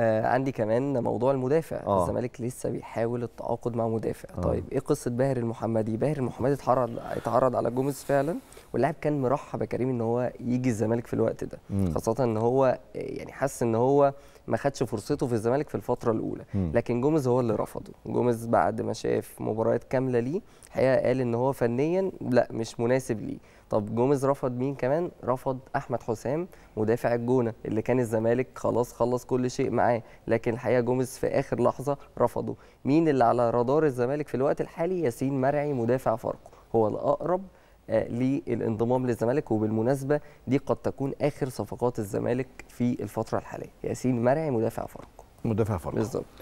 آه عندي كمان موضوع المدافع آه. الزمالك لسه بيحاول التعاقد مع مدافع آه. طيب ايه قصه باهر المحمدي باهر المحمدي اتعرض اتعرض على جوميز فعلا واللاعب كان مرحب يا كريم ان هو يجي الزمالك في الوقت ده مم. خاصه ان هو آه، يعني حس ان هو ما خدش فرصته في الزمالك في الفتره الاولى مم. لكن جوميز هو اللي رفضه جوميز بعد ما شاف مباريات كامله ليه الحقيقه قال ان هو فنيا لا مش مناسب ليه طب جوميز رفض مين كمان رفض احمد حسام مدافع الجونه اللي كان الزمالك خلاص خلص كل شيء معاه لكن الحقيقه جوميز في اخر لحظه رفضه مين اللي على رادار الزمالك في الوقت الحالي ياسين مرعي مدافع فاركو هو الاقرب للانضمام للزمالك وبالمناسبه دي قد تكون اخر صفقات الزمالك في الفتره الحاليه ياسين مرعي مدافع فرق مدافع فرق بالظبط